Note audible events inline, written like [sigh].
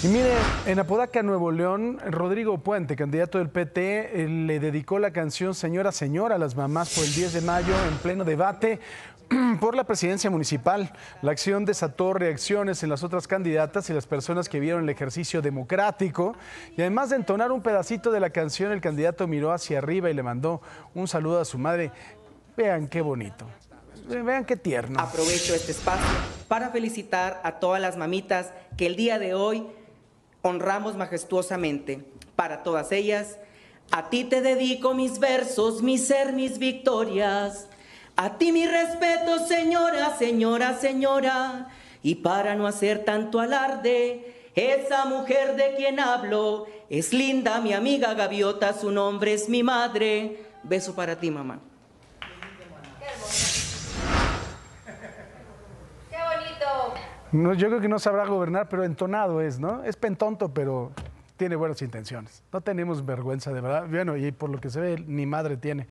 Y mire, en Apodaca, Nuevo León, Rodrigo Puente, candidato del PT, eh, le dedicó la canción Señora, Señora a las mamás por el 10 de mayo en pleno debate [clears throat] por la presidencia municipal. La acción desató reacciones en las otras candidatas y las personas que vieron el ejercicio democrático. Y además de entonar un pedacito de la canción, el candidato miró hacia arriba y le mandó un saludo a su madre. Vean qué bonito. Vean qué tierno. Aprovecho este espacio para felicitar a todas las mamitas que el día de hoy honramos majestuosamente. Para todas ellas, a ti te dedico mis versos, mi ser, mis victorias. A ti mi respeto, señora, señora, señora. Y para no hacer tanto alarde, esa mujer de quien hablo es linda, mi amiga gaviota, su nombre es mi madre. Beso para ti, mamá. No, yo creo que no sabrá gobernar, pero entonado es, ¿no? Es pentonto, pero tiene buenas intenciones. No tenemos vergüenza, de verdad. Bueno, y por lo que se ve, ni madre tiene.